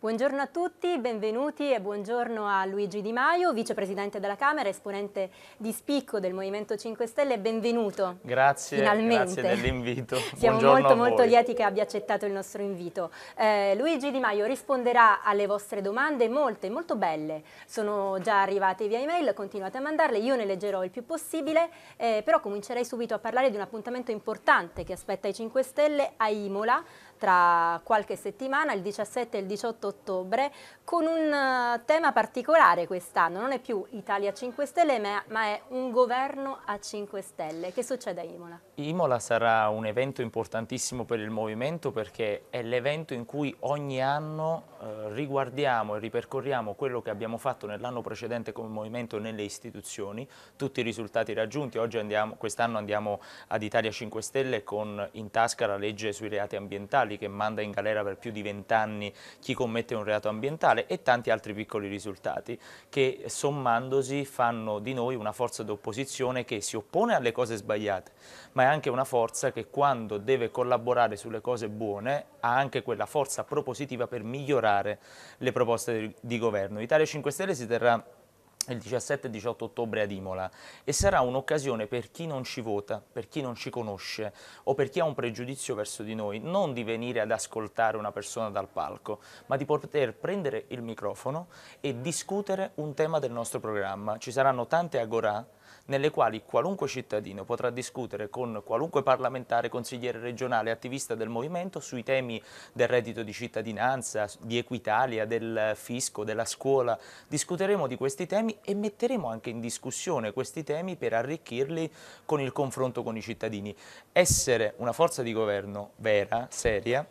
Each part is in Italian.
Buongiorno a tutti, benvenuti e buongiorno a Luigi Di Maio, vicepresidente della Camera, esponente di spicco del Movimento 5 Stelle, benvenuto. Grazie, Finalmente. grazie dell'invito. Siamo buongiorno molto molto lieti che abbia accettato il nostro invito. Eh, Luigi Di Maio risponderà alle vostre domande, molte, molto belle, sono già arrivate via email, continuate a mandarle, io ne leggerò il più possibile, eh, però comincerei subito a parlare di un appuntamento importante che aspetta i 5 Stelle a Imola, tra qualche settimana, il 17 e il 18 ottobre, con un eh, tema particolare quest'anno, non è più Italia 5 Stelle ma è un governo a 5 Stelle. Che succede a Imola? Imola sarà un evento importantissimo per il movimento perché è l'evento in cui ogni anno eh, riguardiamo e ripercorriamo quello che abbiamo fatto nell'anno precedente come movimento nelle istituzioni, tutti i risultati raggiunti. Oggi quest'anno andiamo ad Italia 5 Stelle con in tasca la legge sui reati ambientali, penali che manda in galera per più di vent'anni chi commette un reato ambientale e tanti altri piccoli risultati che sommandosi fanno di noi una forza d'opposizione che si oppone alle cose sbagliate, ma è anche una forza che quando deve collaborare sulle cose buone ha anche quella forza propositiva per migliorare le proposte di governo. Italia 5 Stelle si terrà il 17 e 18 ottobre ad Imola e sarà un'occasione per chi non ci vota, per chi non ci conosce o per chi ha un pregiudizio verso di noi, non di venire ad ascoltare una persona dal palco, ma di poter prendere il microfono e discutere un tema del nostro programma. Ci saranno tante agorà nelle quali qualunque cittadino potrà discutere con qualunque parlamentare, consigliere regionale, attivista del movimento sui temi del reddito di cittadinanza, di Equitalia, del fisco, della scuola. Discuteremo di questi temi e metteremo anche in discussione questi temi per arricchirli con il confronto con i cittadini. Essere una forza di governo vera, seria,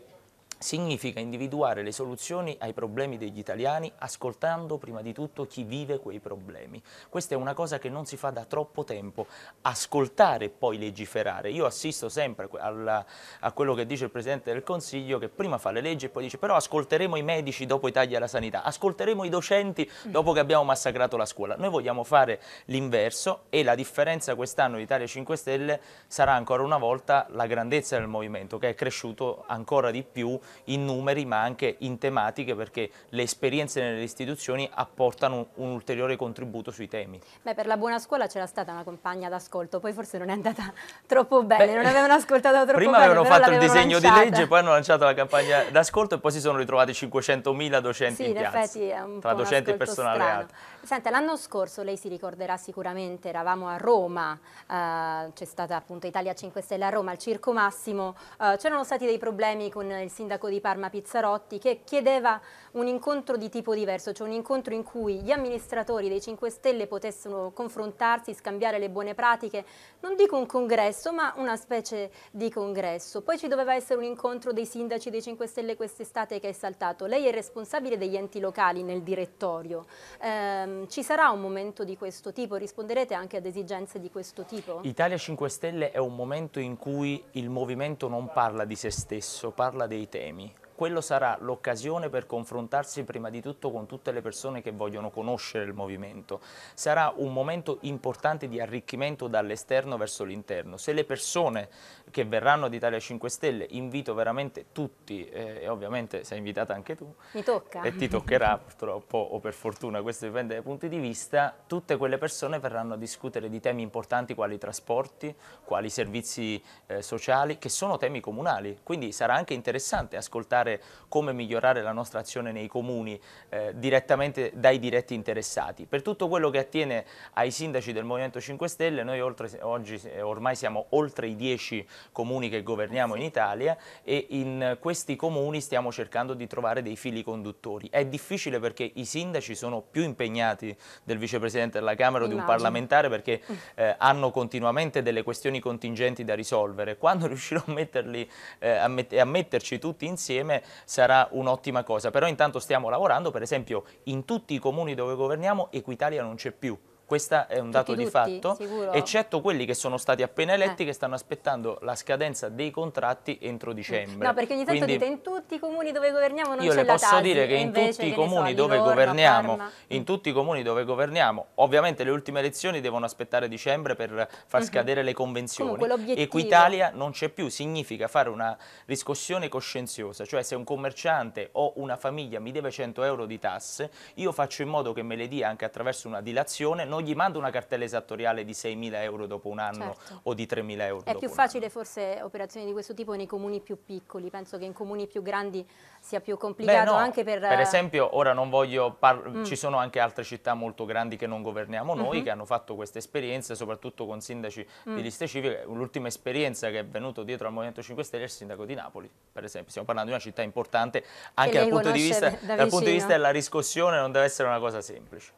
significa individuare le soluzioni ai problemi degli italiani ascoltando prima di tutto chi vive quei problemi. Questa è una cosa che non si fa da troppo tempo, ascoltare e poi legiferare. Io assisto sempre alla, a quello che dice il Presidente del Consiglio che prima fa le leggi e poi dice però ascolteremo i medici dopo i tagli alla sanità, ascolteremo i docenti mm. dopo che abbiamo massacrato la scuola. Noi vogliamo fare l'inverso e la differenza quest'anno di Italia 5 Stelle sarà ancora una volta la grandezza del movimento che è cresciuto ancora di più in numeri ma anche in tematiche perché le esperienze nelle istituzioni apportano un ulteriore contributo sui temi. Beh, per la buona scuola c'era stata una compagna d'ascolto, poi forse non è andata troppo bene, Beh, non avevano ascoltato troppo prima bene. Prima avevano fatto il disegno lanciata. di legge, poi hanno lanciato la campagna d'ascolto e poi si sono ritrovati 500.000 docenti sì, in, in piazza, tra docenti e personale Senta, l'anno scorso, lei si ricorderà sicuramente, eravamo a Roma, eh, c'è stata appunto Italia 5 Stelle a Roma, al Circo Massimo, eh, c'erano stati dei problemi con il sindaco di Parma Pizzarotti che chiedeva un incontro di tipo diverso, cioè un incontro in cui gli amministratori dei 5 Stelle potessero confrontarsi, scambiare le buone pratiche, non dico un congresso, ma una specie di congresso. Poi ci doveva essere un incontro dei sindaci dei 5 Stelle quest'estate che è saltato. Lei è responsabile degli enti locali nel direttorio. Ehm, ci sarà un momento di questo tipo? Risponderete anche ad esigenze di questo tipo? Italia 5 Stelle è un momento in cui il movimento non parla di se stesso, parla dei temi quello sarà l'occasione per confrontarsi prima di tutto con tutte le persone che vogliono conoscere il movimento. Sarà un momento importante di arricchimento dall'esterno verso l'interno. Se le persone che verranno ad Italia 5 Stelle, invito veramente tutti, eh, e ovviamente sei invitata anche tu, Mi tocca. e ti toccherà purtroppo o per fortuna, questo dipende dai punti di vista, tutte quelle persone verranno a discutere di temi importanti quali trasporti, quali servizi eh, sociali, che sono temi comunali, quindi sarà anche interessante ascoltare valutare come migliorare la nostra azione nei comuni eh, direttamente dai diretti interessati. Per tutto quello che attiene ai sindaci del Movimento 5 Stelle, noi oltre, oggi ormai siamo oltre i 10 comuni che governiamo in Italia e in questi comuni stiamo cercando di trovare dei fili conduttori. È difficile perché i sindaci sono più impegnati del vicepresidente della Camera o di un parlamentare perché mm. eh, hanno continuamente delle questioni contingenti da risolvere. Quando riuscirò a, metterli, eh, a, met a metterci tutti insieme sarà un'ottima cosa, però intanto stiamo lavorando, per esempio in tutti i comuni dove governiamo Equitalia non c'è più, questo è un dato tutti, di fatto, sicuro. eccetto quelli che sono stati appena eletti eh. che stanno aspettando la scadenza dei contratti entro dicembre. No, perché ogni tanto Quindi, dite in tutti i comuni dove governiamo non c'è la Io le posso tasi, dire che in tutti i comuni so, dove Livorno, governiamo, Parma. in tutti i comuni dove governiamo, ovviamente le ultime elezioni devono aspettare dicembre per far mhm. scadere le convenzioni. Comunque, Equitalia non c'è più, significa fare una riscossione coscienziosa, cioè se un commerciante o una famiglia mi deve 100 euro di tasse, io faccio in modo che me le dia anche attraverso una dilazione, non non gli mando una cartella esattoriale di 6.000 euro dopo un anno certo. o di 3.000 euro È più facile forse operazioni di questo tipo nei comuni più piccoli, penso che in comuni più grandi sia più complicato Beh, no. anche per... Per esempio, ora non voglio... Mm. Ci sono anche altre città molto grandi che non governiamo noi, mm -hmm. che hanno fatto queste esperienze, soprattutto con sindaci mm. di liste civiche. L'ultima esperienza che è venuta dietro al Movimento 5 Stelle è il sindaco di Napoli, per esempio. Stiamo parlando di una città importante anche dal punto, vista, dal punto di vista della riscossione, non deve essere una cosa semplice.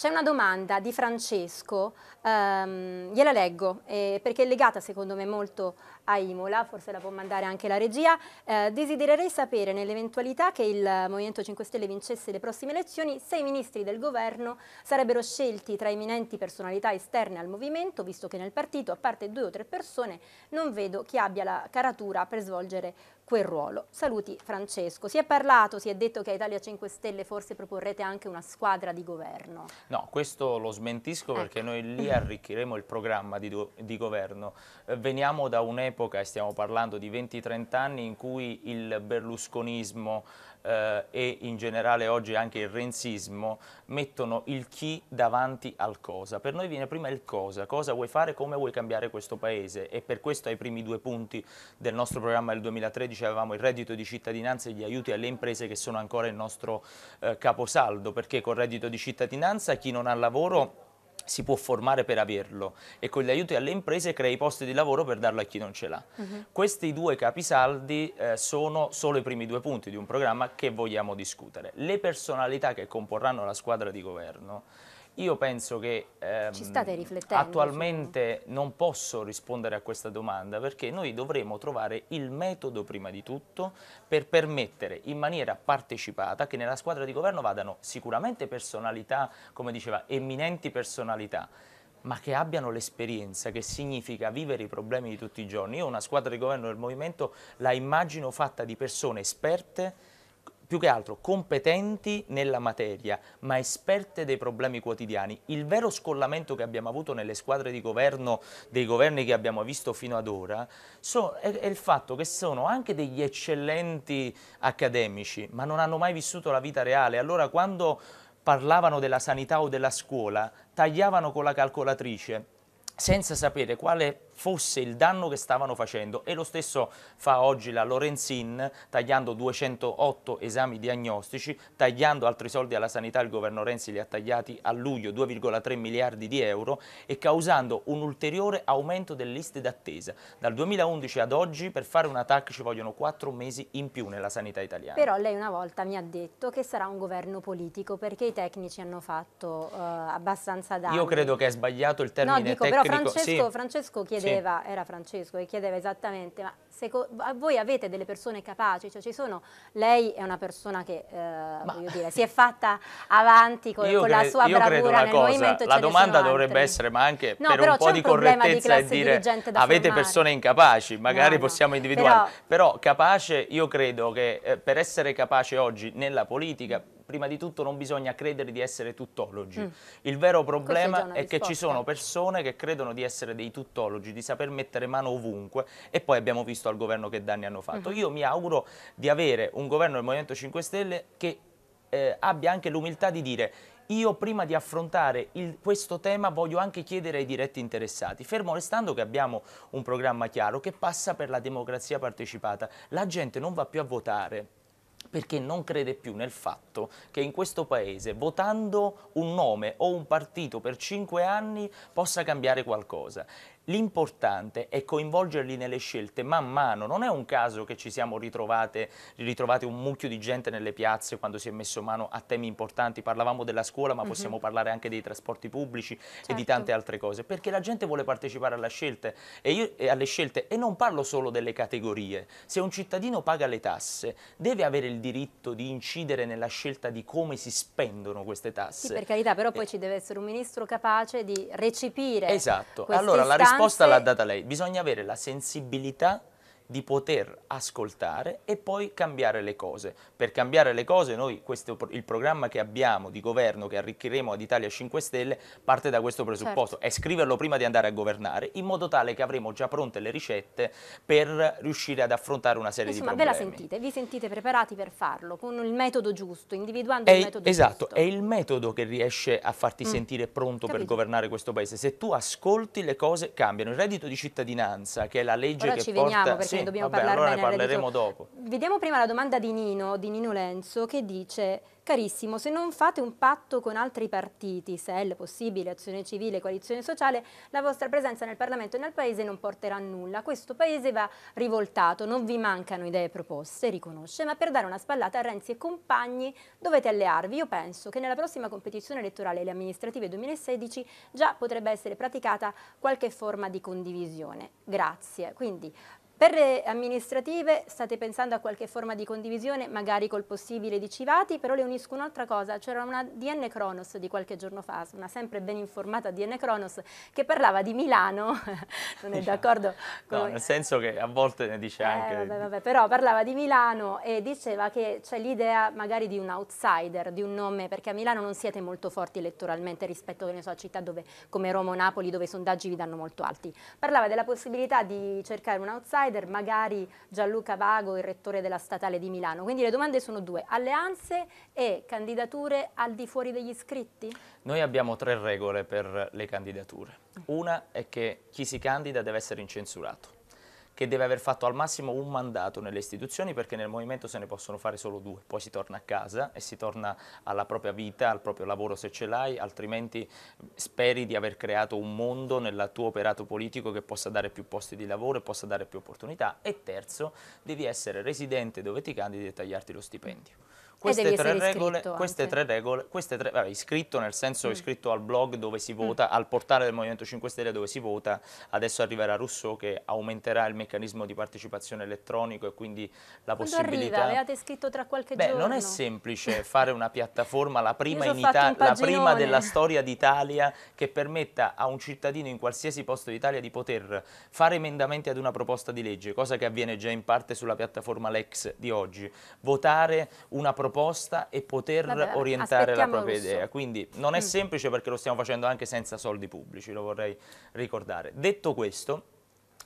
C'è una domanda di Francesco, ehm, gliela leggo, eh, perché è legata secondo me molto a Imola, forse la può mandare anche la regia. Eh, desidererei sapere, nell'eventualità che il Movimento 5 Stelle vincesse le prossime elezioni, se i ministri del governo sarebbero scelti tra eminenti personalità esterne al Movimento, visto che nel partito, a parte due o tre persone, non vedo chi abbia la caratura per svolgere quel ruolo. Saluti Francesco, si è parlato, si è detto che a Italia 5 Stelle forse proporrete anche una squadra di governo. No, questo lo smentisco ecco. perché noi lì arricchiremo il programma di, di governo. Eh, veniamo da un'epoca, e stiamo parlando di 20-30 anni, in cui il berlusconismo eh, e in generale oggi anche il renzismo mettono il chi davanti al cosa. Per noi viene prima il cosa, cosa vuoi fare, come vuoi cambiare questo paese e per questo ai primi due punti del nostro programma del 2013 avevamo il reddito di cittadinanza e gli aiuti alle imprese che sono ancora il nostro eh, caposaldo perché con reddito di cittadinanza chi non ha lavoro si può formare per averlo e con gli aiuti alle imprese crea i posti di lavoro per darlo a chi non ce l'ha. Uh mhm. -huh. Questi due capisaldi eh, sono solo i primi due punti di un programma che vogliamo discutere. Le personalità che comporranno la squadra di governo io penso che ehm, attualmente su... non posso rispondere a questa domanda perché noi dovremo trovare il metodo prima di tutto per permettere in maniera partecipata che nella squadra di governo vadano sicuramente personalità, come diceva, eminenti personalità, ma che abbiano l'esperienza che significa vivere i problemi di tutti i giorni. Io una squadra di governo del Movimento la immagino fatta di persone esperte più che altro competenti nella materia, ma esperte dei problemi quotidiani. Il vero scollamento che abbiamo avuto nelle squadre di governo, dei governi che abbiamo visto fino ad ora, so, è, è il fatto che sono anche degli eccellenti accademici, ma non hanno mai vissuto la vita reale. Allora quando parlavano della sanità o della scuola, tagliavano con la calcolatrice senza sapere quale fosse il danno che stavano facendo e lo stesso fa oggi la Lorenzin tagliando 208 esami diagnostici, tagliando altri soldi alla sanità, il governo Renzi li ha tagliati a luglio 2,3 miliardi di euro e causando un ulteriore aumento delle liste d'attesa. Dal 2011 ad oggi per fare un TAC ci vogliono 4 mesi in più nella sanità italiana. Però lei una volta mi ha detto che sarà un governo politico perché i tecnici hanno fatto uh, abbastanza danni. Io credo che è sbagliato il termine no, dico, tecnico. Però Francesco, sì. Francesco chiede chiedeva, sì. era Francesco, che chiedeva esattamente, ma voi avete delle persone capaci? Cioè ci sono, lei è una persona che, eh, ma... voglio dire, si è fatta avanti con, con la sua bravura nel cosa, movimento. La domanda dovrebbe altri. essere, ma anche no, per un po' un di correttezza di e dire, avete formare. persone incapaci, magari no, possiamo no. individuare, però, però, capace, io credo che eh, per essere capace oggi nella politica prima di tutto non bisogna credere di essere tuttologi. Mm. Il vero problema è, è che ci sono persone che credono di essere dei tuttologi, di saper mettere mano ovunque e poi abbiamo visto al governo che danni hanno fatto. Mm. Io mi auguro di avere un governo del Movimento 5 Stelle che eh, abbia anche l'umiltà di dire io prima di affrontare il, questo tema voglio anche chiedere ai diretti interessati, fermo restando che abbiamo un programma chiaro che passa per la democrazia partecipata. La gente non va più a votare perché non crede più nel fatto che in questo paese votando un nome o un partito per cinque anni possa cambiare qualcosa. L'importante è coinvolgerli nelle scelte man mano, non è un caso che ci siamo ritrovate, ritrovate un mucchio di gente nelle piazze quando si è messo mano a temi importanti, parlavamo della scuola ma mm -hmm. possiamo parlare anche dei trasporti pubblici certo. e di certo. tante altre cose, perché la gente vuole partecipare alla scelta, e io, e alle scelte e non parlo solo delle categorie, se un cittadino paga le tasse deve avere il diritto di incidere nella scelta di come si spendono queste tasse. Sì, per carità, però poi eh. ci deve essere un ministro capace di recepire esatto. allora, la risposta risposta l'ha data lei. Bisogna avere la sensibilità di poter ascoltare e poi cambiare le cose. Per cambiare le cose noi, questo, il programma che abbiamo di governo che arricchiremo ad Italia 5 Stelle parte da questo presupposto, certo. è scriverlo prima di andare a governare in modo tale che avremo già pronte le ricette per riuscire ad affrontare una serie Insomma, di problemi. Insomma, ve la sentite, vi sentite preparati per farlo con il metodo giusto, individuando è, il metodo esatto, giusto. Esatto, è il metodo che riesce a farti mm. sentire pronto Capito. per governare questo paese. Se tu ascolti le cose cambiano. Il reddito di cittadinanza, che è la legge Ora che porta... Veniamo, sì, ne dobbiamo Vabbè, parlare allora ne parleremo dopo. Vediamo prima la domanda di Nino, di Nino Lenzo, che dice Carissimo, se non fate un patto con altri partiti, SEL, Possibile, Azione Civile, Coalizione Sociale, la vostra presenza nel Parlamento e nel Paese non porterà a nulla. Questo Paese va rivoltato, non vi mancano idee proposte, riconosce, ma per dare una spallata a Renzi e compagni dovete allearvi. Io penso che nella prossima competizione elettorale e le amministrative 2016 già potrebbe essere praticata qualche forma di condivisione. Grazie. Quindi per le amministrative state pensando a qualche forma di condivisione, magari col possibile di Civati, però le unisco un'altra cosa, c'era una DN Cronos di qualche giorno fa, una sempre ben informata DN Cronos, che parlava di Milano, non è d'accordo? Con... No, nel senso che a volte ne dice eh, anche... Vabbè, vabbè, però parlava di Milano e diceva che c'è l'idea magari di un outsider, di un nome, perché a Milano non siete molto forti elettoralmente rispetto so, a città dove, come Roma o Napoli, dove i sondaggi vi danno molto alti. Parlava della possibilità di cercare un outsider Schneider, magari Gianluca Vago, il rettore della Statale di Milano. Quindi le domande sono due, alleanze e candidature al di fuori degli iscritti? Noi abbiamo tre regole per le candidature. Una è che chi si candida deve essere incensurato che deve aver fatto al massimo un mandato nelle istituzioni perché nel movimento se ne possono fare solo due, poi si torna a casa e si torna alla propria vita, al proprio lavoro se ce l'hai, altrimenti speri di aver creato un mondo nel tuo operato politico che possa dare più posti di lavoro e possa dare più opportunità e terzo, devi essere residente dove ti candidi e tagliarti lo stipendio queste, tre regole, queste tre regole, queste tre regole, iscritto nel senso mm. iscritto al blog dove si mm. vota, mm. al portale del Movimento 5 Stelle dove si vota, adesso arriverà Rousseau che aumenterà il meccanismo di partecipazione elettronico e quindi la Quando possibilità... Arriva? Avevate scritto tra qualche Beh, giorno? non è semplice fare una piattaforma, la prima, in Ita- la prima della storia d'Italia che permetta a un cittadino in qualsiasi posto d'Italia di poter fare emendamenti ad una proposta di legge, cosa che avviene già in parte sulla piattaforma Lex di oggi, votare una proposta proposta e poter Vabbè, orientare la propria Russo. idea. Quindi non è mm. semplice perché lo stiamo facendo anche senza soldi pubblici, lo vorrei ricordare. Detto questo,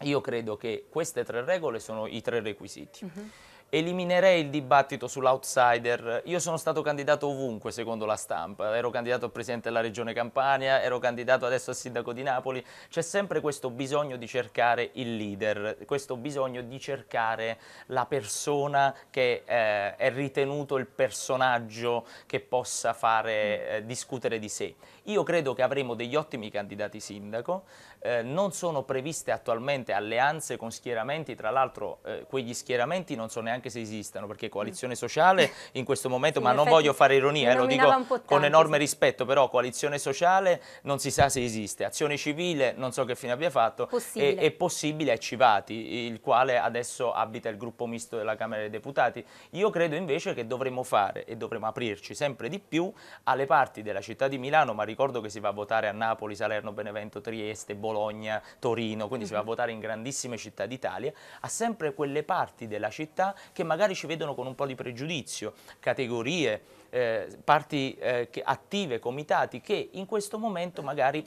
io credo che queste tre regole sono i tre requisiti. Uh mhm. -huh eliminerei il dibattito sull'outsider. Io sono stato candidato ovunque, secondo la stampa. Ero candidato a presidente della regione Campania, ero candidato adesso a sindaco di Napoli. C'è sempre questo bisogno di cercare il leader, questo bisogno di cercare la persona che eh, è ritenuto il personaggio che possa fare eh, discutere di sé. Io credo che avremo degli ottimi candidati sindaco, eh, non sono previste attualmente alleanze con schieramenti, tra l'altro eh, quegli schieramenti non so neanche se esistano, perché coalizione sociale in questo momento, sì, ma non voglio fare ironia, eh, lo dico con enorme sì. rispetto, però coalizione sociale non si sa se esiste, azione civile non so che fine abbia fatto, possibile. E, è possibile a Civati, il quale adesso abita il gruppo misto della Camera dei Deputati. Io credo invece che dovremmo fare e dovremmo aprirci sempre di più alle parti della città di Milano, ma ricordo che si va a votare a Napoli, Salerno, Benevento, Trieste, Bologna, Torino, quindi si va a mhm. votare in grandissime città d'Italia, ha sempre quelle parti della città che magari ci vedono con un po' di pregiudizio, categorie, eh, parti eh, che, attive, comitati che in questo momento magari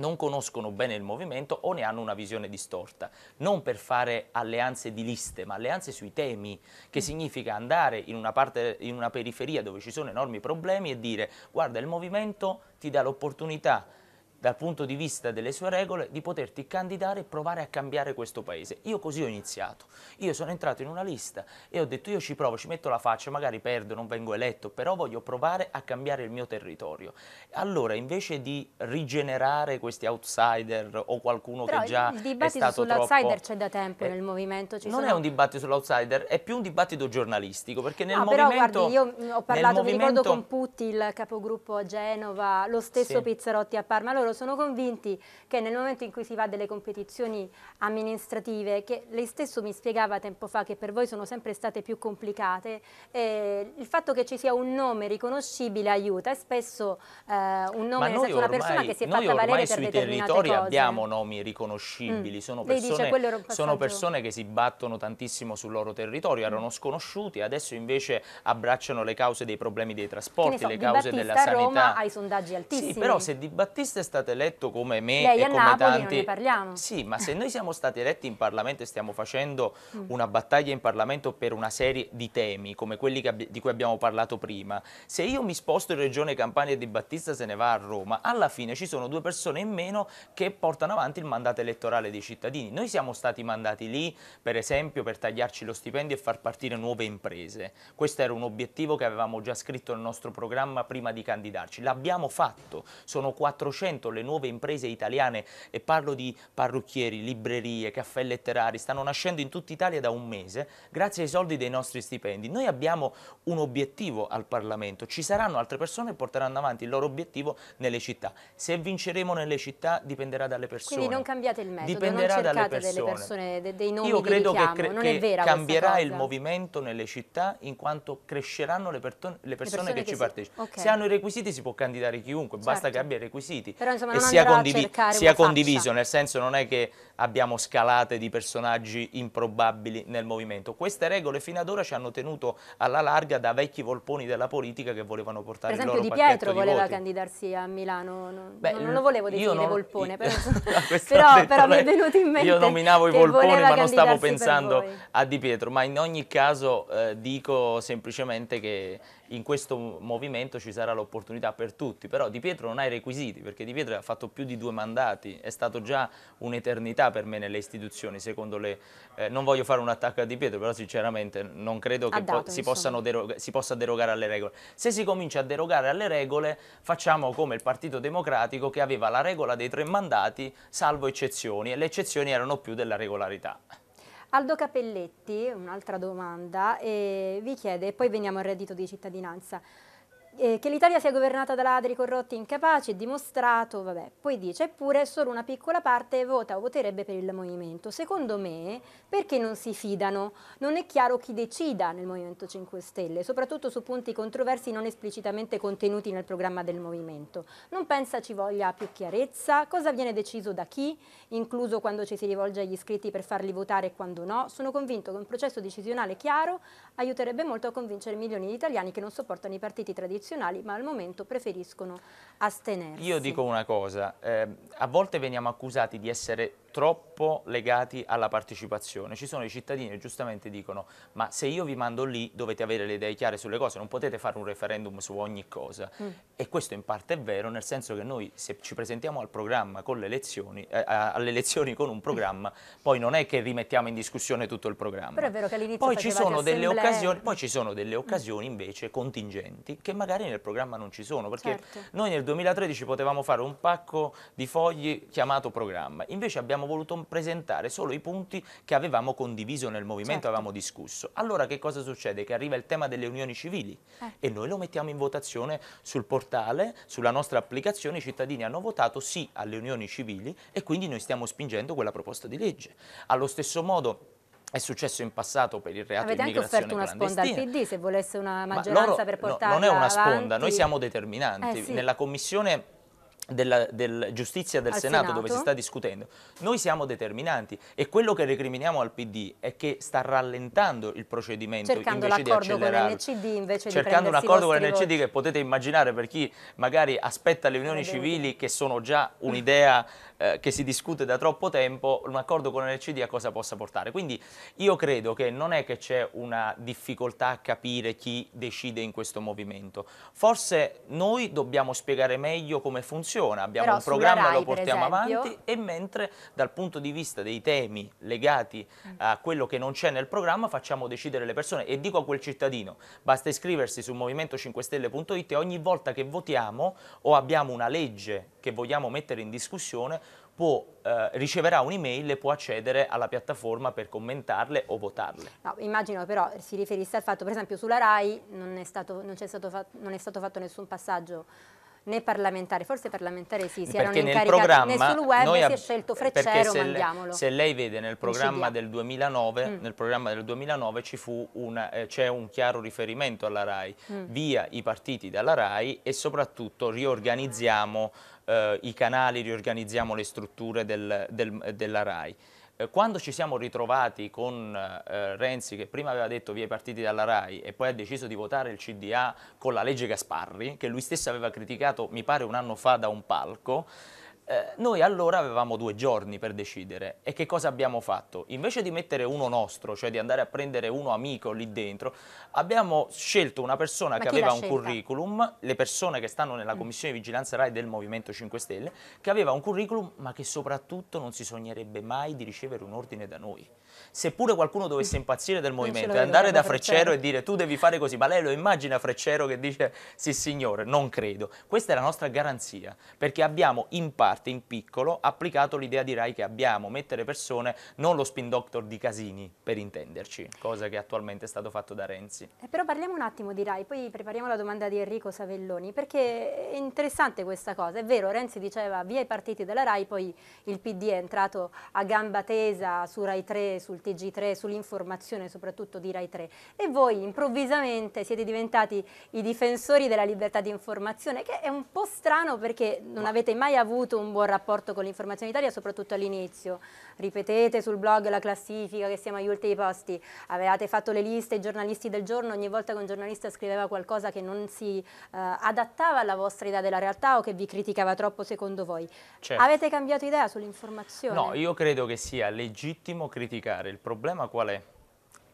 non conoscono bene il movimento o ne hanno una visione distorta. Non per fare alleanze di liste, ma alleanze sui temi, che mm. significa andare in una, parte, in una periferia dove ci sono enormi problemi e dire guarda il movimento ti dà l'opportunità dal punto di vista delle sue regole, di poterti candidare e provare a cambiare questo paese. Io così ho iniziato. Io sono entrato in una lista e ho detto io ci provo, ci metto la faccia, magari perdo, non vengo eletto, però voglio provare a cambiare il mio territorio. Allora, invece di rigenerare questi outsider o qualcuno però che già è stato troppo... il dibattito sull'outsider c'è da tempo nel eh, movimento. Ci non sono... è un dibattito sull'outsider, è più un dibattito giornalistico, perché nel no, movimento... Però guardi, io mm, ho parlato, mi movimento... ricordo con Putti, il capogruppo a Genova, lo stesso sì. Pizzarotti a Parma, loro loro sono convinti che nel momento in cui si va a delle competizioni amministrative, che lei stesso mi spiegava tempo fa che per voi sono sempre state più complicate, eh, il fatto che ci sia un nome riconoscibile aiuta è spesso eh, un nome di una persona che si è fatta valere per determinate cose. Noi abbiamo nomi riconoscibili, mm. sono, persone, dice, sono persone che si battono tantissimo sul loro territorio, erano mm. sconosciuti, adesso invece abbracciano le cause dei problemi dei trasporti, so, le cause della sanità. A Roma ha i sondaggi altissimi. Sì, però se Di Battista è stato stato eletto come me Lei e come Napoli, tanti... ne parliamo. Sì, ma se noi siamo stati eletti in Parlamento e stiamo facendo mm. una battaglia in Parlamento per una serie di temi, come quelli di cui abbiamo parlato prima, se io mi sposto in Regione Campania e Di Battista se ne va a Roma, alla fine ci sono due persone in meno che portano avanti il mandato elettorale dei cittadini. Noi siamo stati mandati lì, per esempio, per tagliarci lo stipendio e far partire nuove imprese. Questo era un obiettivo che avevamo già scritto nel nostro programma prima di candidarci. L'abbiamo fatto. Sono 400 le nuove imprese italiane, e parlo di parrucchieri, librerie, caffè letterari, stanno nascendo in tutta Italia da un mese, grazie ai soldi dei nostri stipendi. Noi abbiamo un obiettivo al Parlamento, ci saranno altre persone che porteranno avanti il loro obiettivo nelle città. Se vinceremo nelle città dipenderà dalle persone. Quindi non cambiate il metodo, dipenderà non cercate persone. delle persone, de dei nomi Io credo che, cre che cambierà il movimento nelle città in quanto cresceranno le, le, persone, le persone, che, che ci partecipano. Okay. Se hanno i requisiti si può candidare chiunque, certo. basta che abbia i requisiti. Però, insomma, e sia, condivi sia condiviso, nel senso non è che abbiamo scalate di personaggi improbabili nel movimento. Queste regole fino ad ora ci hanno tenuto alla larga da vecchi volponi della politica che volevano portare per esempio, il loro Di Pietro voleva voti. candidarsi a Milano, non, Beh, non lo volevo definire non, volpone, però, però, però mi è venuto in mente Io nominavo i volponi ma non stavo pensando a Di Pietro, ma in ogni caso eh, dico semplicemente che in questo movimento ci sarà l'opportunità per tutti, però Di Pietro non ha i requisiti perché Di Pietro ha fatto più di due mandati, è stato già un'eternità per me nelle istituzioni, secondo le... Eh, non voglio fare un attacco a Di Pietro, però sinceramente non credo che dato, po si, si, possa derogare alle regole. Se si comincia a derogare alle regole facciamo come il Partito Democratico che aveva la regola dei tre mandati salvo eccezioni e le eccezioni erano più della regolarità. Aldo Capelletti, un'altra domanda, vi chiede, poi veniamo al reddito di cittadinanza, eh, che l'Italia sia governata da ladri, corrotti, incapaci, è dimostrato, vabbè. Poi dice, eppure solo una piccola parte vota o voterebbe per il movimento. Secondo me, perché non si fidano? Non è chiaro chi decida nel Movimento 5 Stelle, soprattutto su punti controversi non esplicitamente contenuti nel programma del Movimento. Non pensa ci voglia più chiarezza? Cosa viene deciso da chi? Incluso quando ci si rivolge agli iscritti per farli votare e quando no? Sono convinto che un processo decisionale chiaro aiuterebbe molto a convincere milioni di italiani che non sopportano i partiti tradizionali professionali, ma al momento preferiscono astenersi. Io dico una cosa, eh, a volte veniamo accusati di essere troppo legati alla partecipazione. Ci sono i cittadini che giustamente dicono ma se io vi mando lì dovete avere le idee chiare sulle cose, non potete fare un referendum su ogni cosa. Mm. E questo in parte è vero, nel senso che noi se ci presentiamo al programma con le elezioni, eh, alle elezioni con un programma, poi non è che rimettiamo in discussione tutto il programma. Però è vero che all'inizio poi, ci sono delle occasioni, poi ci sono delle mm. occasioni invece contingenti che magari nel programma non ci sono, perché certo. noi nel 2013 potevamo fare un pacco di fogli chiamato programma, invece abbiamo abbiamo voluto presentare solo i punti che avevamo condiviso nel movimento, certo. avevamo discusso. Allora che cosa succede? Che arriva il tema delle unioni civili eh. e noi lo mettiamo in votazione sul portale, sulla nostra applicazione, i cittadini hanno votato sì alle unioni civili e quindi noi stiamo spingendo quella proposta di legge. Allo stesso modo è successo in passato per il reato Avete di immigrazione Avete anche offerto una sponda al PD se volesse una maggioranza Ma loro, per portarla no, Non è una sponda, avanti. noi siamo determinanti. Eh, sì. Nella commissione della del giustizia del Senato, Senato, dove si sta discutendo, noi siamo determinanti e quello che recriminiamo al PD è che sta rallentando il procedimento cercando invece di accelerarlo. Cercando l'accordo con l'NCD Cercando un accordo con l'NCD che potete immaginare per chi magari aspetta le unioni civili che sono già un'idea eh, che si discute da troppo tempo, un accordo con l'NCD a cosa possa portare. Quindi io credo che non è che c'è una difficoltà a capire chi decide in questo movimento. Forse noi dobbiamo spiegare meglio come funziona funziona, abbiamo Però un programma, e lo portiamo avanti e mentre dal punto di vista dei temi legati mm. a quello che non c'è nel programma facciamo decidere le persone e dico a quel cittadino, basta iscriversi su movimento5stelle.it e ogni volta che votiamo o abbiamo una legge che vogliamo mettere in discussione Può, eh, riceverà un'email e può accedere alla piattaforma per commentarle o votarle. No, immagino però si riferisse al fatto, per esempio sulla RAI non è stato, non è stato, fatto, non è stato fatto nessun passaggio né parlamentari, forse parlamentari sì, si perché erano incaricati né sul web, si è scelto Freccero, se mandiamolo. Se lei vede nel programma, del 2009, mm. nel programma del 2009 eh, c'è eh, un chiaro riferimento alla RAI, mm. via i partiti dalla RAI e soprattutto riorganizziamo eh, i canali, riorganizziamo le strutture del, del, della RAI. Eh, quando ci siamo ritrovati con eh, Renzi che prima aveva detto via i partiti dalla RAI e poi ha deciso di votare il CDA con la legge Gasparri, che lui stesso aveva criticato mi pare un anno fa da un palco, eh, noi allora avevamo due giorni per decidere e che cosa abbiamo fatto? Invece di mettere uno nostro, cioè di andare a prendere uno amico lì dentro, abbiamo scelto una persona Ma che aveva un curriculum, le persone che stanno nella mm. commissione di vigilanza RAI del Movimento 5 Stelle, che aveva un curriculum ma che soprattutto non si sognerebbe mai di ricevere un ordine da noi seppure qualcuno dovesse impazzire del movimento e andare da Freccero, Freccero e dire tu devi fare così, ma lei lo immagina Freccero che dice sì signore, non credo. Questa è la nostra garanzia, perché abbiamo in parte, in piccolo, applicato l'idea di RAI che abbiamo, mettere persone, non lo spin doctor di Casini, per intenderci, cosa che attualmente è stato fatto da Renzi. Eh, però parliamo un attimo di RAI, poi prepariamo la domanda di Enrico Savelloni, perché è interessante questa cosa, è vero, Renzi diceva via i partiti della RAI, poi il PD è entrato a gamba tesa su RAI 3, sul TG3, sull'informazione soprattutto di Rai 3 e voi improvvisamente siete diventati i difensori della libertà di informazione che è un po' strano perché non avete mai avuto un buon rapporto con l'informazione Italia soprattutto all'inizio, ripetete sul blog la classifica che siamo agli ultimi posti, avevate fatto le liste ai giornalisti del giorno, ogni volta che un giornalista scriveva qualcosa che non si uh, adattava alla vostra idea della realtà o che vi criticava troppo secondo voi, certo. avete cambiato idea sull'informazione? No, io credo che sia legittimo criticare il problema qual è?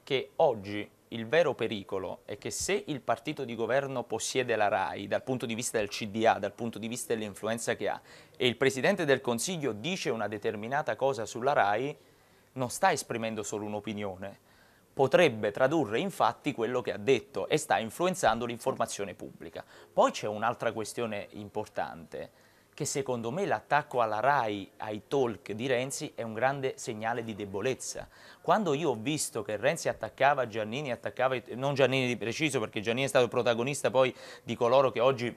Che oggi il vero pericolo è che se il partito di governo possiede la RAI dal punto di vista del CDA, dal punto di vista dell'influenza che ha, e il Presidente del Consiglio dice una determinata cosa sulla RAI, non sta esprimendo solo un'opinione, potrebbe tradurre infatti quello che ha detto e sta influenzando l'informazione pubblica. Poi c'è un'altra questione importante che secondo me l'attacco alla RAI, ai talk di Renzi è un grande segnale di debolezza. Quando io ho visto che Renzi attaccava Giannini, attaccava, non Giannini di preciso perché Giannini è stato protagonista poi di coloro che oggi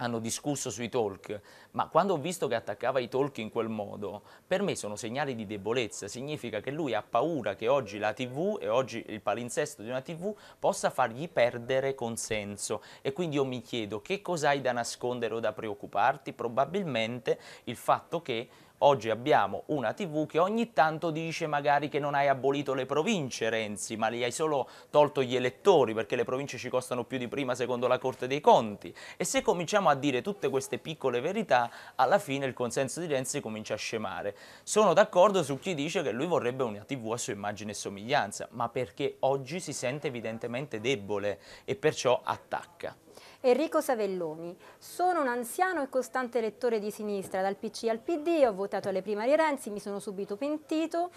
hanno discusso sui talk, ma quando ho visto che attaccava i talk in quel modo, per me sono segnali di debolezza, significa che lui ha paura che oggi la TV e oggi il palinsesto di una TV possa fargli perdere consenso e quindi io mi chiedo che cosa hai da nascondere o da preoccuparti? Probabilmente il fatto che Oggi abbiamo una TV che ogni tanto dice magari che non hai abolito le province, Renzi, ma li hai solo tolto gli elettori perché le province ci costano più di prima secondo la Corte dei Conti. E se cominciamo a dire tutte queste piccole verità, alla fine il consenso di Renzi comincia a scemare. Sono d'accordo su chi dice che lui vorrebbe una TV a sua immagine e somiglianza, ma perché oggi si sente evidentemente debole e perciò attacca. Enrico Savelloni. Sono un anziano e costante elettore di sinistra, dal PC al PD, ho votato alle primarie Renzi, mi sono subito pentito,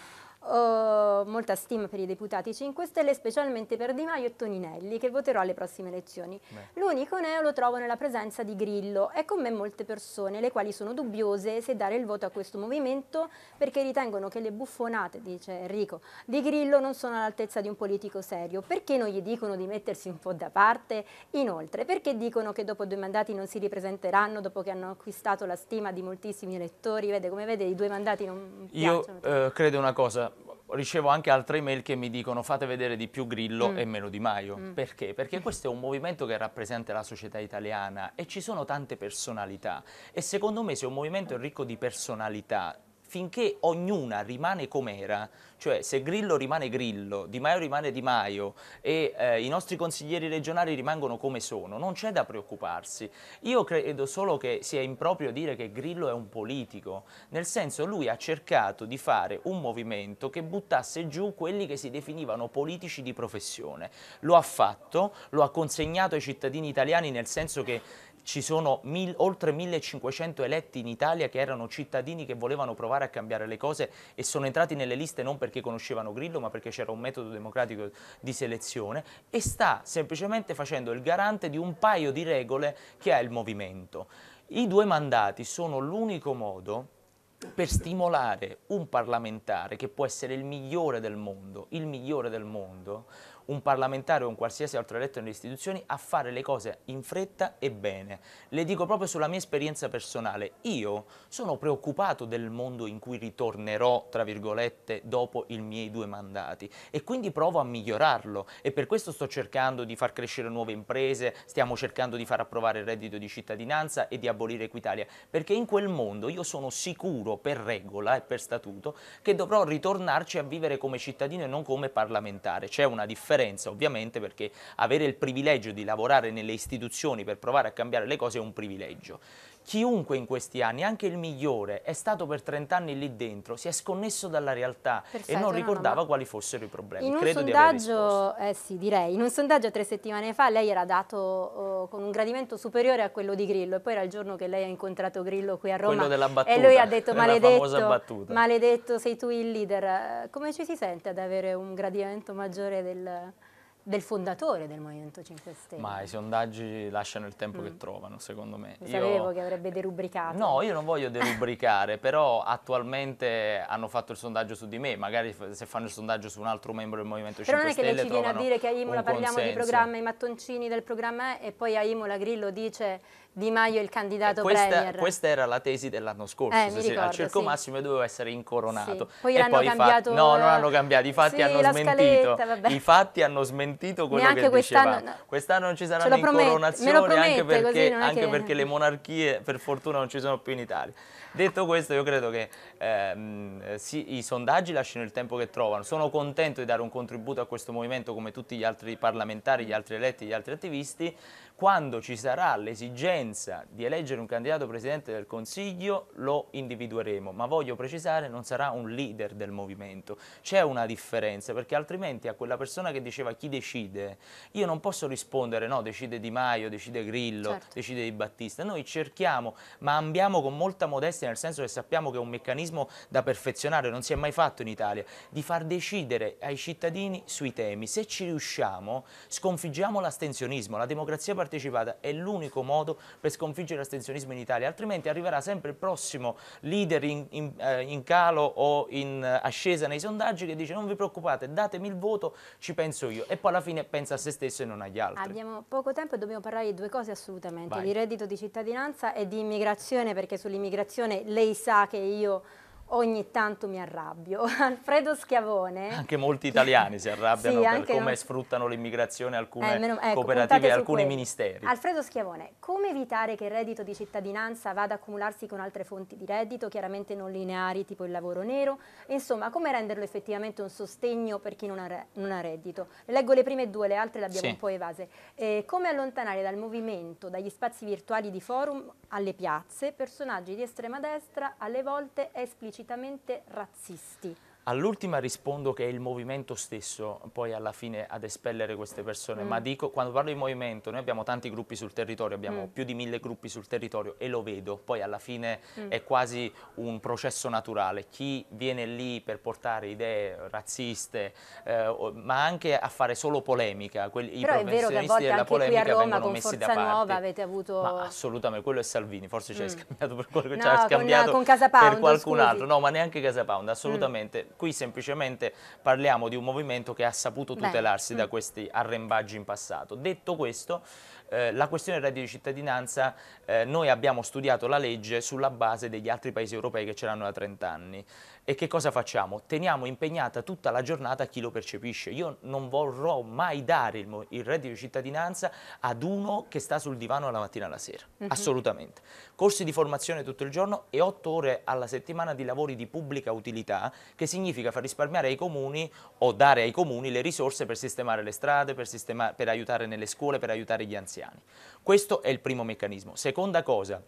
ho molta stima per i deputati 5 Stelle, specialmente per Di Maio e Toninelli, che voterò alle prossime elezioni. L'unico neo lo trovo nella presenza di Grillo e con me molte persone, le quali sono dubbiose se dare il voto a questo movimento perché ritengono che le buffonate, dice Enrico, di Grillo non sono all'altezza di un politico serio. Perché non gli dicono di mettersi un po' da parte? Inoltre, perché dicono che dopo due mandati non si ripresenteranno dopo che hanno acquistato la stima di moltissimi elettori? Vede, come vede, i due mandati non Io eh, credo una cosa, ricevo anche altre email che mi dicono fate vedere di più Grillo mm. e meno Di Maio. Mm. Perché? Perché mm. questo è un movimento che rappresenta la società italiana e ci sono tante personalità e secondo me se un movimento è ricco di personalità finché ognuna rimane com'era, cioè se Grillo rimane Grillo, Di Maio rimane Di Maio e eh, i nostri consiglieri regionali rimangono come sono, non c'è da preoccuparsi. Io credo solo che sia improprio dire che Grillo è un politico, nel senso lui ha cercato di fare un movimento che buttasse giù quelli che si definivano politici di professione. Lo ha fatto, lo ha consegnato ai cittadini italiani nel senso che ci sono mil, oltre 1500 eletti in Italia che erano cittadini che volevano provare a cambiare le cose e sono entrati nelle liste non perché conoscevano Grillo ma perché c'era un metodo democratico di selezione e sta semplicemente facendo il garante di un paio di regole che ha il movimento. I due mandati sono l'unico modo per stimolare un parlamentare che può essere il migliore del mondo, il migliore del mondo, un parlamentare o un qualsiasi altro eletto nelle istituzioni a fare le cose in fretta e bene. Le dico proprio sulla mia esperienza personale. Io sono preoccupato del mondo in cui ritornerò, tra virgolette, dopo i miei due mandati e quindi provo a migliorarlo e per questo sto cercando di far crescere nuove imprese, stiamo cercando di far approvare il reddito di cittadinanza e di abolire Equitalia, perché in quel mondo io sono sicuro per regola e per statuto che dovrò ritornarci a vivere come cittadino e non come parlamentare. C'è una differenza differenza ovviamente perché avere il privilegio di lavorare nelle istituzioni per provare a cambiare le cose è un privilegio chiunque in questi anni, anche il migliore, è stato per 30 anni lì dentro, si è sconnesso dalla realtà Perfetto, e non ricordava no, no, quali fossero i problemi. In un, Credo sondaggio, di eh sì, direi, in un sondaggio tre settimane fa lei era dato oh, con un gradimento superiore a quello di Grillo e poi era il giorno che lei ha incontrato Grillo qui a Roma quello della battuta, e lui ha detto maledetto, maledetto sei tu il leader. Come ci si sente ad avere un gradimento maggiore del del fondatore del Movimento 5 Stelle. Ma i sondaggi lasciano il tempo mm. che trovano, secondo me. Io, sapevo che avrebbe derubricato. No, io non voglio derubricare, però attualmente hanno fatto il sondaggio su di me, magari se fanno il sondaggio su un altro membro del Movimento però 5 Stelle Però non è che lei ci viene a dire che a Imola parliamo consenso. di programma, i mattoncini del programma e poi a Imola Grillo dice di Maio il candidato questa, premier. Questa era la tesi dell'anno scorso, eh, se ricordo, al Circo sì. Massimo doveva essere incoronato. Sì. Poi e l'hanno poi cambiato. Fatti, no, non hanno cambiato, i eh, fatti sì, hanno smentito. Scaletta, I fatti hanno smentito quello Neanche che quest'anno, dicevamo. No. Quest'anno non ci saranno incoronazioni, promette, anche, perché, anche che... perché, le monarchie per fortuna non ci sono più in Italia. Detto questo io credo che ehm, sì, i sondaggi lasciano il tempo che trovano. Sono contento di dare un contributo a questo movimento come tutti gli altri parlamentari, gli altri eletti, gli altri attivisti quando ci sarà l'esigenza di eleggere un candidato presidente del Consiglio lo individueremo, ma voglio precisare non sarà un leader del movimento. C'è una differenza perché altrimenti a quella persona che diceva chi decide, io non posso rispondere no, decide Di Maio, decide Grillo, certo. decide Di Battista. Noi cerchiamo, ma andiamo con molta modestia nel senso che sappiamo che è un meccanismo da perfezionare, non si è mai fatto in Italia, di far decidere ai cittadini sui temi. Se ci riusciamo sconfiggiamo l'astensionismo, la democrazia partecipata partecipata è l'unico modo per sconfiggere l'astensionismo in Italia, altrimenti arriverà sempre il prossimo leader in, in, eh, in calo o in eh, ascesa nei sondaggi che dice non vi preoccupate, datemi il voto, ci penso io e poi alla fine pensa a se stesso e non agli altri. Abbiamo poco tempo e dobbiamo parlare di due cose assolutamente, Vai. di reddito di cittadinanza e di immigrazione perché sull'immigrazione lei sa che io ogni tanto mi arrabbio. Alfredo Schiavone... Anche molti italiani si arrabbiano sì, per come non... sfruttano l'immigrazione alcune eh, meno, ecco, cooperative e alcuni quelli. ministeri. Alfredo Schiavone, come evitare che il reddito di cittadinanza vada ad accumularsi con altre fonti di reddito, chiaramente non lineari, tipo il lavoro nero? Insomma, come renderlo effettivamente un sostegno per chi non ha, non ha reddito? Leggo le prime due, le altre le abbiamo sì. un po' evase. Eh, come allontanare dal movimento, dagli spazi virtuali di forum alle piazze, personaggi di estrema destra alle volte esplicitamente esplicitamente razzisti. All'ultima rispondo che è il movimento stesso poi alla fine ad espellere queste persone, mm. ma dico, quando parlo di movimento, noi abbiamo tanti gruppi sul territorio, abbiamo mm. più di mille gruppi sul territorio e lo vedo, poi alla fine mm. è quasi un processo naturale, chi viene lì per portare idee razziste, eh, ma anche a fare solo polemica, quelli, i professionisti della polemica vengono messi da parte. Nuova avete avuto... Ma assolutamente, quello è Salvini, forse ci hai mm. scambiato per quello che no, ci hai scambiato con, con per qualcun scusi. altro, no ma neanche Casa Pound, assolutamente mm qui semplicemente parliamo di un movimento che ha saputo tutelarsi Beh. da mm. questi arrembaggi in passato. Detto questo, eh, la questione del reddito di cittadinanza, eh, noi abbiamo studiato la legge sulla base degli altri paesi europei che ce l'hanno da 30 anni. E che cosa facciamo? Teniamo impegnata tutta la giornata chi lo percepisce. Io non vorrò mai dare il, il reddito di cittadinanza ad uno che sta sul divano la mattina alla sera, uh mhm. -huh. assolutamente. Corsi di formazione tutto il giorno e otto ore alla settimana di lavori di pubblica utilità, che significa far risparmiare ai comuni o dare ai comuni le risorse per sistemare le strade, per, per aiutare nelle scuole, per aiutare gli anziani. Questo è il primo meccanismo. Seconda cosa,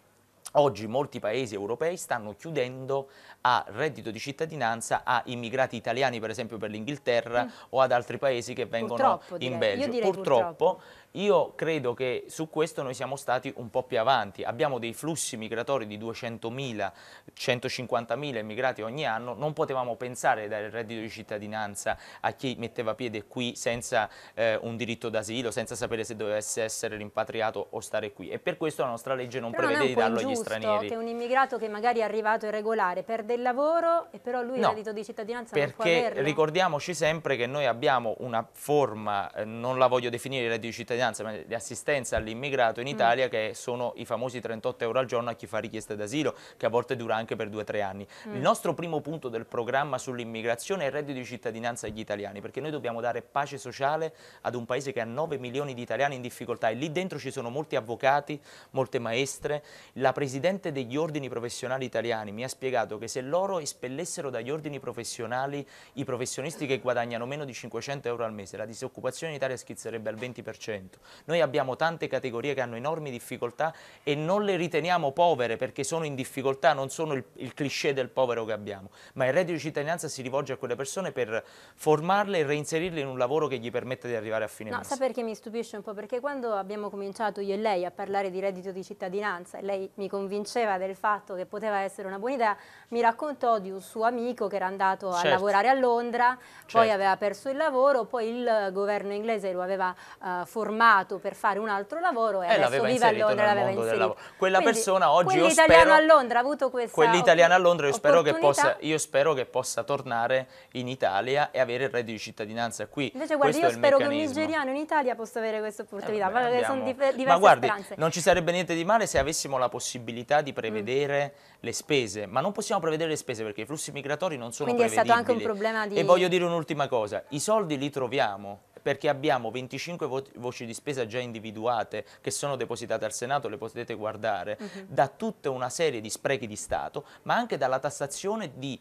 Oggi molti paesi europei stanno chiudendo a reddito di cittadinanza a immigrati italiani, per esempio per l'Inghilterra mm. o ad altri paesi che vengono purtroppo, in direi. Belgio. Purtroppo, purtroppo, io credo che su questo noi siamo stati un po' più avanti, abbiamo dei flussi migratori di 200.000, 150.000 immigrati ogni anno, non potevamo pensare di dare il reddito di cittadinanza a chi metteva piede qui senza eh, un diritto d'asilo, senza sapere se dovesse essere rimpatriato o stare qui e per questo la nostra legge non però prevede non di darlo agli stranieri. è che un immigrato che magari è arrivato irregolare perde il lavoro e però lui no, il reddito di cittadinanza non può averlo. Perché ricordiamoci sempre che noi abbiamo una forma, eh, non la voglio definire il reddito di cittadinanza, cittadinanza, ma di assistenza all'immigrato in mm. Italia mm. che sono i famosi 38 euro al giorno a chi fa richiesta d'asilo, che a volte dura anche per 2-3 anni. Mm. Il nostro primo punto del programma sull'immigrazione è il reddito di cittadinanza agli italiani, perché noi dobbiamo dare pace sociale ad un paese che ha 9 milioni di italiani in difficoltà e lì dentro ci sono molti avvocati, molte maestre. La Presidente degli ordini professionali italiani mi ha spiegato che se loro espellessero dagli ordini professionali i professionisti che guadagnano meno di 500 euro al mese, la disoccupazione in Italia schizzerebbe al 20% reddito. Noi abbiamo tante categorie che hanno enormi difficoltà e non le riteniamo povere perché sono in difficoltà, non sono il, il cliché del povero che abbiamo, ma il reddito di cittadinanza si rivolge a quelle persone per formarle e reinserirle in un lavoro che gli permette di arrivare a fine no, mese. Sa perché mi stupisce un po'? Perché quando abbiamo cominciato io e lei a parlare di reddito di cittadinanza e lei mi convinceva del fatto che poteva essere una buona idea, mi raccontò di un suo amico che era andato certo. a lavorare a Londra, certo. poi aveva perso il lavoro, poi il governo inglese lo aveva uh, formato formato per fare un altro lavoro e, e eh, adesso vive a Londra e l'aveva inserito. Quella Quindi, persona oggi io spero... a Londra ha avuto questa Quell'italiano a Londra io spero, possa, io spero, che possa, tornare in Italia e avere il reddito di cittadinanza qui. Invece guarda, questo io spero meccanismo. che un nigeriano in Italia possa avere questa opportunità, eh, vabbè, ma sono diverse Ma guardi, speranze. non ci sarebbe niente di male se avessimo la possibilità di mm. prevedere mm. le spese, ma non possiamo prevedere le spese perché i flussi migratori non sono Quindi prevedibili. Quindi è stato anche un problema di... E voglio dire un'ultima cosa, i soldi li troviamo, perché abbiamo 25 vo voci di spesa già individuate che sono depositate al Senato, le potete guardare, uh mhm. -huh. da tutta una serie di sprechi di Stato, ma anche dalla tassazione di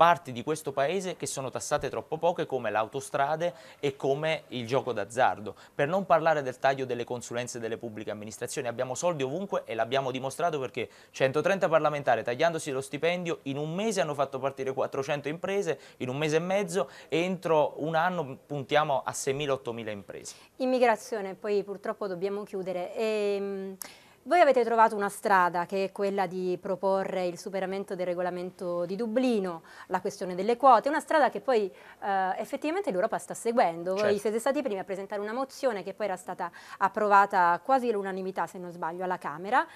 parti di questo paese che sono tassate troppo poche come le autostrade e come il gioco d'azzardo. Per non parlare del taglio delle consulenze delle pubbliche amministrazioni, abbiamo soldi ovunque e l'abbiamo dimostrato perché 130 parlamentari tagliandosi lo stipendio in un mese hanno fatto partire 400 imprese, in un mese e mezzo entro un anno puntiamo a 6.000-8.000 imprese. Immigrazione, poi purtroppo dobbiamo chiudere. E... Ehm, voi avete trovato una strada che è quella di proporre il superamento del regolamento di Dublino, la questione delle quote, una strada che poi eh, effettivamente l'Europa sta seguendo. Voi certo. siete stati i primi a presentare una mozione che poi era stata approvata quasi all'unanimità, se non sbaglio, alla Camera,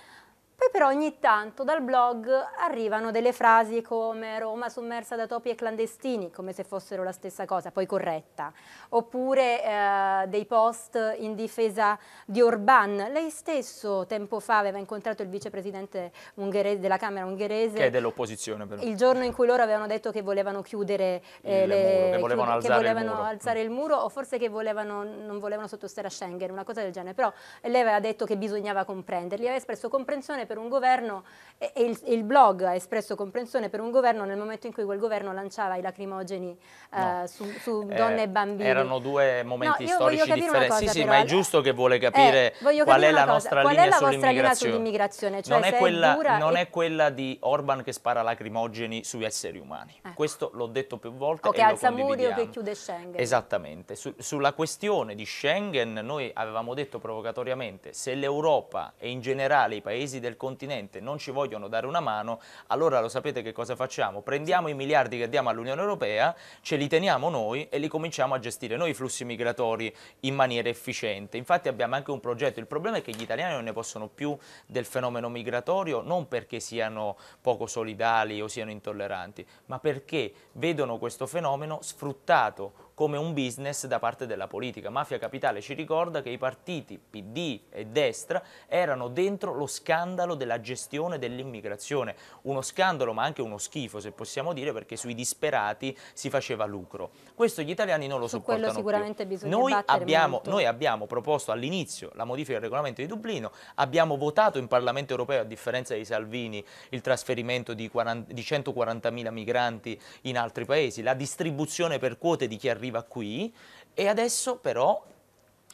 poi però ogni tanto dal blog arrivano delle frasi come Roma sommersa da topi e clandestini, come se fossero la stessa cosa, poi corretta, oppure eh, dei post in difesa di Orban. Lei stesso tempo fa aveva incontrato il vicepresidente della Camera ungherese. Che è dell'opposizione però. Il giorno in cui loro avevano detto che volevano chiudere eh, le, muro, che volevano, chiud alzare, che volevano il alzare, il muro o forse che volevano, non volevano sottostare a Schengen, una cosa del genere. Però lei aveva detto che bisognava comprenderli, aveva espresso comprensione comprensione per un governo e, il, il, blog ha espresso comprensione per un governo nel momento in cui quel governo lanciava i lacrimogeni eh, no. uh, su, su, eh, donne eh, e bambini. Erano due momenti no, storici differenti. Cosa, sì, sì, però, ma è eh, giusto che vuole capire eh, qual è la nostra qual linea sull'immigrazione. cioè, non, è quella, è non e... è quella di Orban che spara lacrimogeni sugli esseri umani. Eh. Questo l'ho detto più volte. O che alza muri o che chiude Schengen. Esattamente. Su, sulla questione di Schengen noi avevamo detto provocatoriamente se l'Europa e in generale i paesi del del continente non ci vogliono dare una mano, allora lo sapete che cosa facciamo? Prendiamo i miliardi che diamo all'Unione Europea, ce li teniamo noi e li cominciamo a gestire noi i flussi migratori in maniera efficiente. Infatti abbiamo anche un progetto, il problema è che gli italiani non ne possono più del fenomeno migratorio, non perché siano poco solidali o siano intolleranti, ma perché vedono questo fenomeno sfruttato come un business da parte della politica. Mafia Capitale ci ricorda che i partiti PD e destra erano dentro lo scandalo della gestione dell'immigrazione, uno scandalo ma anche uno schifo se possiamo dire perché sui disperati si faceva lucro. Questo gli italiani non lo Su sopportano quello sicuramente più. Bisogna noi, abbiamo, noi abbiamo proposto all'inizio la modifica del regolamento di Dublino, abbiamo votato in Parlamento europeo a differenza dei Salvini il trasferimento di, 40, di 140.000 migranti in altri paesi, la distribuzione per quote di chi arriva arriva qui e adesso però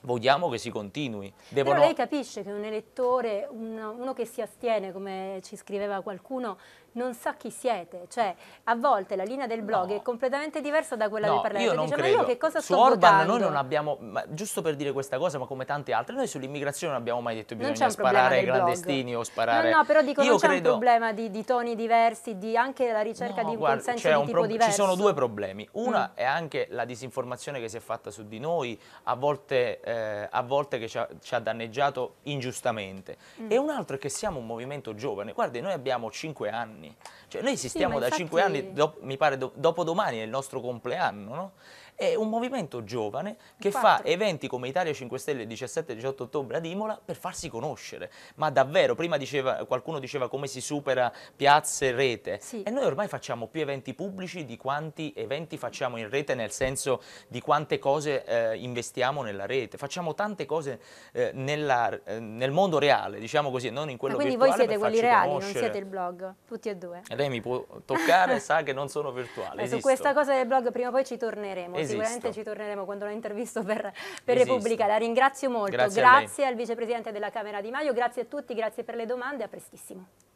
vogliamo che si continui. Devono... Però lei capisce che un elettore, uno, uno che si astiene, come ci scriveva qualcuno, non sa chi siete. Cioè, a volte la linea del blog no. è completamente diversa da quella no, del Parlamento. Io non Dice, credo. ma io che cosa su sto Orban votando? noi non abbiamo, ma, giusto per dire questa cosa, ma come tante altre, noi sull'immigrazione non abbiamo mai detto che bisogna sparare ai clandestini blog. o sparare... No, no, però dico, io non c'è un problema di, di, toni diversi, di anche la ricerca no, di un guarda, consenso di un tipo diverso. Ci sono due problemi. Una mm. è anche la disinformazione che si è fatta su di noi, a volte, eh, a volte che ci ha, ci ha danneggiato ingiustamente. Mm. E un altro è che siamo un movimento giovane. Guardi, noi abbiamo 5 anni, anni. Cioè noi esistiamo sì, da cinque anni, do, mi pare do, dopo domani è il nostro compleanno, no? è un movimento giovane che Infatti. fa eventi come Italia 5 Stelle il 17-18 ottobre ad Imola per farsi conoscere, ma davvero, prima diceva, qualcuno diceva come si supera piazze, e rete, sì. e noi ormai facciamo più eventi pubblici di quanti eventi facciamo in rete, nel senso di quante cose eh, investiamo nella rete, facciamo tante cose eh, nella, eh, nel mondo reale, diciamo così, non in quello che virtuale. Quindi voi siete quelli reali, conoscere. non siete il blog, tutti e due. Lei mi può toccare, sa che non sono virtuale. Beh, su questa cosa del blog prima o poi ci torneremo. Esatto sicuramente ci torneremo quando l'ho intervisto per, per Repubblica. La ringrazio molto. Grazie, grazie al vicepresidente della Camera Di Maio, grazie a tutti, grazie per le domande, a prestissimo.